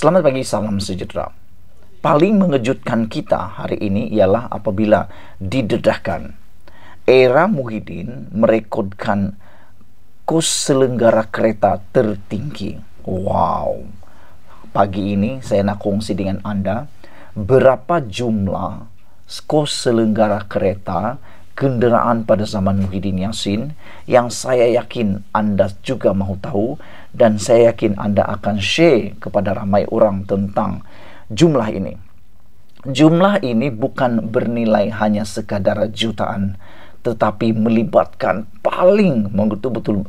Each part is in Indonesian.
Selamat pagi, salam sejahtera. Paling mengejutkan kita hari ini ialah apabila didedahkan era Muhyiddin merekodkan kos selenggara kereta tertinggi. Wow. Pagi ini saya nak kongsi dengan Anda berapa jumlah kos selenggara kereta kenderaan pada zaman Muhyiddin Yassin yang saya yakin Anda juga mau tahu dan saya yakin Anda akan share kepada ramai orang tentang jumlah ini. Jumlah ini bukan bernilai hanya sekadar jutaan tetapi melibatkan paling betul-betul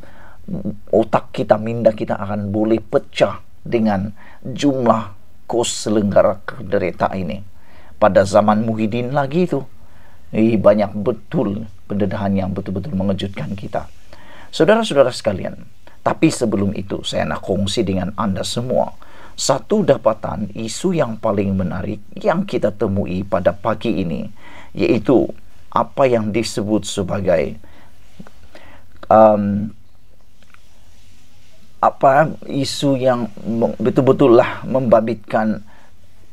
otak kita, minda kita akan boleh pecah dengan jumlah kos selenggara derita ini. Pada zaman Muhyiddin lagi itu, Ih, banyak betul pendedahan yang betul-betul mengejutkan kita. Saudara-saudara sekalian, tapi sebelum itu saya nak kongsi dengan Anda semua satu dapatan isu yang paling menarik yang kita temui pada pagi ini, yaitu apa yang disebut sebagai um, apa isu yang betul-betul lah membabitkan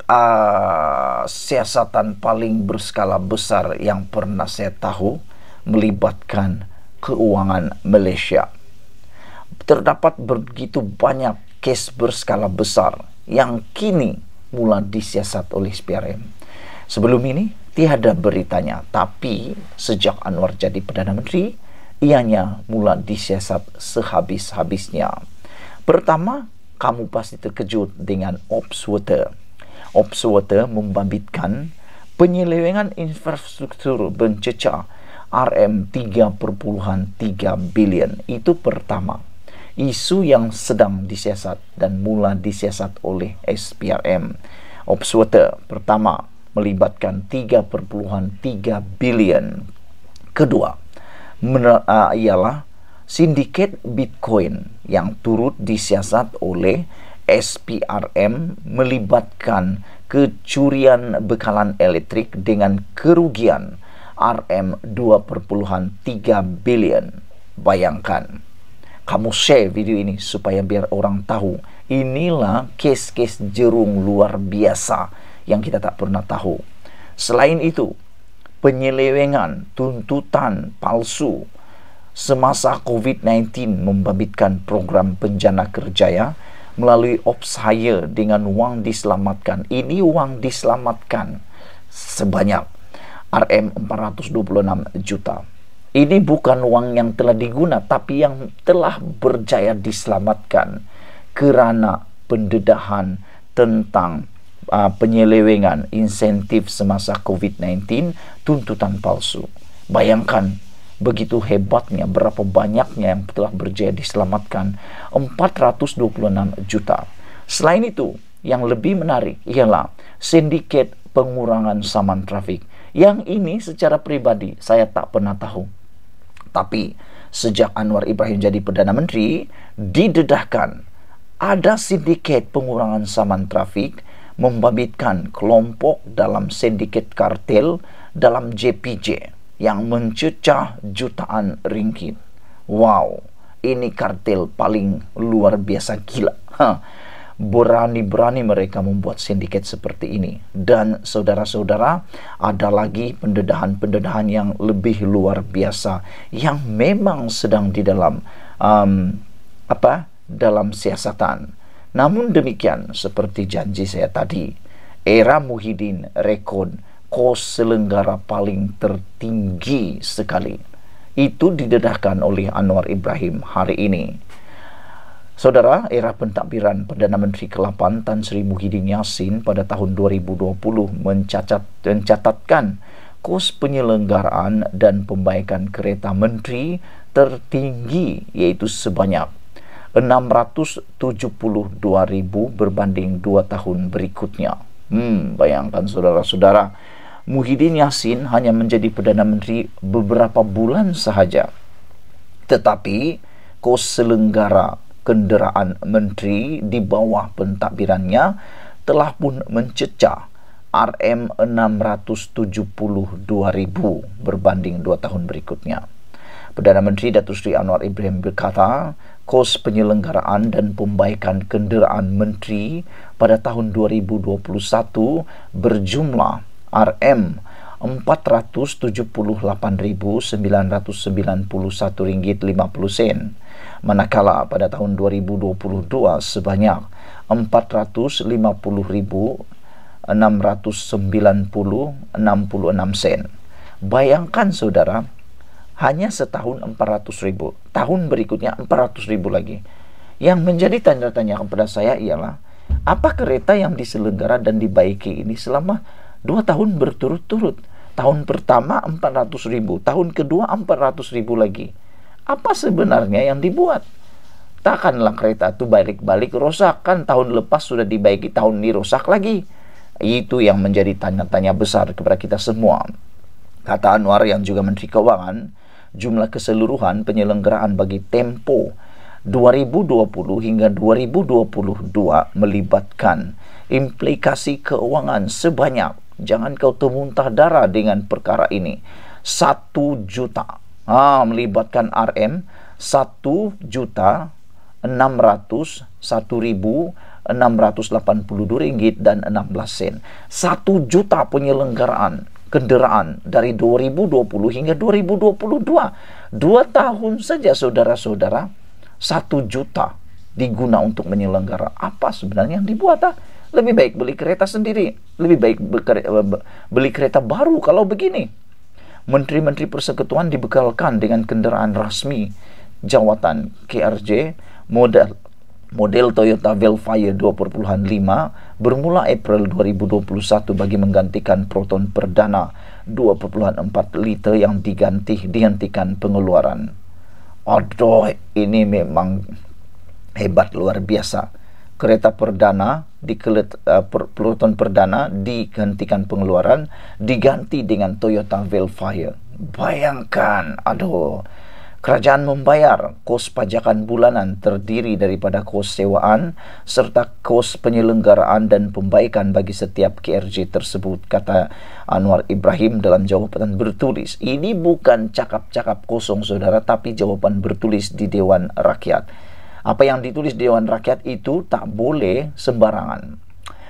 uh, Siasatan paling berskala besar yang pernah saya tahu melibatkan keuangan Malaysia. Terdapat begitu banyak kes berskala besar yang kini mulai disiasat oleh SPRM. Sebelum ini tiada beritanya, tapi sejak Anwar jadi Perdana Menteri, ianya mulai disiasat sehabis-habisnya. Pertama, kamu pasti terkejut dengan Ops Water Opswater membabitkan penyelewengan infrastruktur bencecah RM 3.3 bilion itu pertama isu yang sedang disiasat dan mula disiasat oleh SPRM Opswater pertama melibatkan 3.3 bilion kedua mener, uh, ialah sindiket Bitcoin yang turut disiasat oleh SPRM melibatkan kecurian bekalan elektrik dengan kerugian RM 2,3 billion. Bayangkan. Kamu share video ini supaya biar orang tahu. Inilah kes-kes jerung luar biasa yang kita tak pernah tahu. Selain itu, penyelewengan, tuntutan palsu semasa COVID-19 membabitkan program penjana kerjaya melalui opsaya dengan wang diselamatkan. Ini wang diselamatkan sebanyak RM 426 juta. Ini bukan uang yang telah diguna, tapi yang telah berjaya diselamatkan kerana pendedahan tentang uh, penyelewengan insentif semasa COVID-19 tuntutan palsu. Bayangkan begitu hebatnya berapa banyaknya yang telah berjaya diselamatkan 426 juta. Selain itu, yang lebih menarik ialah sindiket pengurangan saman trafik. Yang ini secara pribadi saya tak pernah tahu. Tapi sejak Anwar Ibrahim jadi Perdana Menteri, didedahkan ada sindiket pengurangan saman trafik membabitkan kelompok dalam sindiket kartel dalam JPJ yang mencecah jutaan ringgit. Wow, ini kartel paling luar biasa gila. Berani-berani mereka membuat sindiket seperti ini. Dan saudara-saudara, ada lagi pendedahan-pendedahan yang lebih luar biasa yang memang sedang di dalam um, apa? dalam siasatan. Namun demikian, seperti janji saya tadi, era Muhyiddin rekod Kos selenggara paling tertinggi sekali. Itu didedahkan oleh Anwar Ibrahim hari ini. Saudara, era pentadbiran Perdana Menteri ke-8 Tan Sri Muhyiddin Yassin pada tahun 2020 mencacat, mencatatkan kos penyelenggaraan dan pembaikan kereta menteri tertinggi yaitu sebanyak 672 ribu berbanding dua tahun berikutnya. Hmm, bayangkan saudara-saudara, Muhyiddin Yassin hanya menjadi Perdana Menteri beberapa bulan sahaja. Tetapi kos selenggara kenderaan menteri di bawah pentadbirannya telah pun mencecah RM 672.000 berbanding dua tahun berikutnya. Perdana Menteri Datuk Seri Anwar Ibrahim berkata, kos penyelenggaraan dan pembaikan kenderaan menteri pada tahun 2021 berjumlah RM 478.991 ringgit 50 sen manakala pada tahun 2022 sebanyak puluh enam sen bayangkan saudara hanya setahun 400 ribu tahun berikutnya 400 ribu lagi yang menjadi tanda tanya kepada saya ialah apa kereta yang diselenggara dan dibaiki ini selama dua tahun berturut-turut tahun pertama 400 ribu tahun kedua 400 ribu lagi apa sebenarnya yang dibuat takkanlah kereta itu balik-balik rusak kan tahun lepas sudah dibaiki tahun ini rusak lagi itu yang menjadi tanya-tanya besar kepada kita semua kata Anwar yang juga Menteri Keuangan jumlah keseluruhan penyelenggaraan bagi Tempo 2020 hingga 2022 melibatkan implikasi keuangan sebanyak Jangan kau termuntah darah dengan perkara ini. Satu juta. Ah, melibatkan RM. Satu juta enam ratus satu ribu 682 ringgit dan 16 sen. Satu juta penyelenggaraan kendaraan dari dua dua ribu puluh hingga dua ribu Dua puluh dua, dua tahun saja saudara-saudara, Satu juta diguna untuk menyelenggara. Apa sebenarnya yang dibuat? Ah? Lebih baik beli kereta sendiri, lebih baik beli kereta baru kalau begini. Menteri-menteri persekutuan dibekalkan dengan kendaraan rasmi jawatan KRJ model model Toyota Velfire 2.5 bermula April 2021 bagi menggantikan Proton Perdana 2.4 liter yang diganti dihentikan pengeluaran. Aduh, ini memang hebat luar biasa kereta perdana di uh, eh, peloton perdana digantikan pengeluaran diganti dengan Toyota Velfire. Bayangkan, aduh. Kerajaan membayar kos pajakan bulanan terdiri daripada kos sewaan serta kos penyelenggaraan dan pembaikan bagi setiap KRJ tersebut, kata Anwar Ibrahim dalam jawaban bertulis. Ini bukan cakap-cakap kosong, saudara, tapi jawaban bertulis di Dewan Rakyat. apa yang ditulis Dewan Rakyat itu tak boleh sembarangan.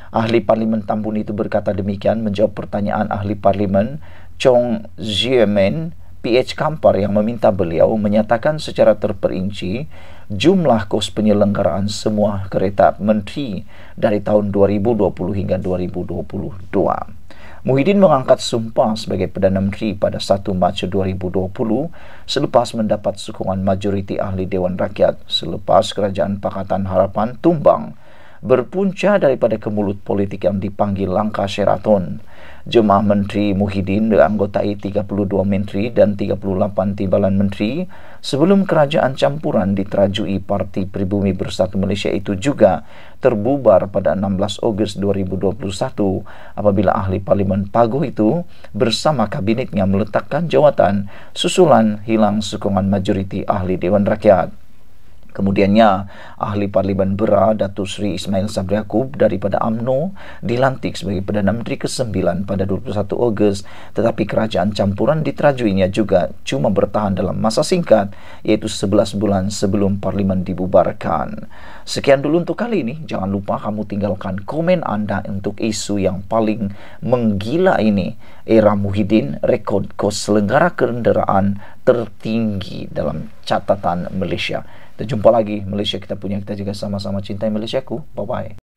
Ahli Parlimen Tambun itu berkata demikian menjawab pertanyaan Ahli Parlimen Chong Ziemen PH Kampar yang meminta beliau menyatakan secara terperinci jumlah kos penyelenggaraan semua kereta menteri dari tahun 2020 hingga 2022. Muhyiddin mengangkat sumpah sebagai Perdana Menteri pada 1 Mac 2020 selepas mendapat sokongan majoriti ahli Dewan Rakyat selepas Kerajaan Pakatan Harapan tumbang. berpunca daripada kemulut politik yang dipanggil langkah Sheraton. Jemaah Menteri Muhyiddin dianggotai 32 menteri dan 38 timbalan menteri sebelum kerajaan campuran diterajui Parti Pribumi Bersatu Malaysia itu juga terbubar pada 16 Ogos 2021 apabila ahli parlimen Pagoh itu bersama kabinetnya meletakkan jawatan susulan hilang sokongan majoriti ahli Dewan Rakyat. Kemudiannya, Ahli Parlimen Bera, Datu Sri Ismail Sabri Yaakob daripada UMNO dilantik sebagai Perdana Menteri ke-9 pada 21 Ogos. Tetapi kerajaan campuran di Terajuinya juga cuma bertahan dalam masa singkat, iaitu 11 bulan sebelum Parlimen dibubarkan. Sekian dulu untuk kali ini. Jangan lupa kamu tinggalkan komen anda untuk isu yang paling menggila ini. Era Muhyiddin rekod kos selenggara kenderaan tertinggi dalam catatan Malaysia. Kita jumpa lagi Malaysia kita punya kita juga sama-sama cintai Malaysia ku. Bye bye.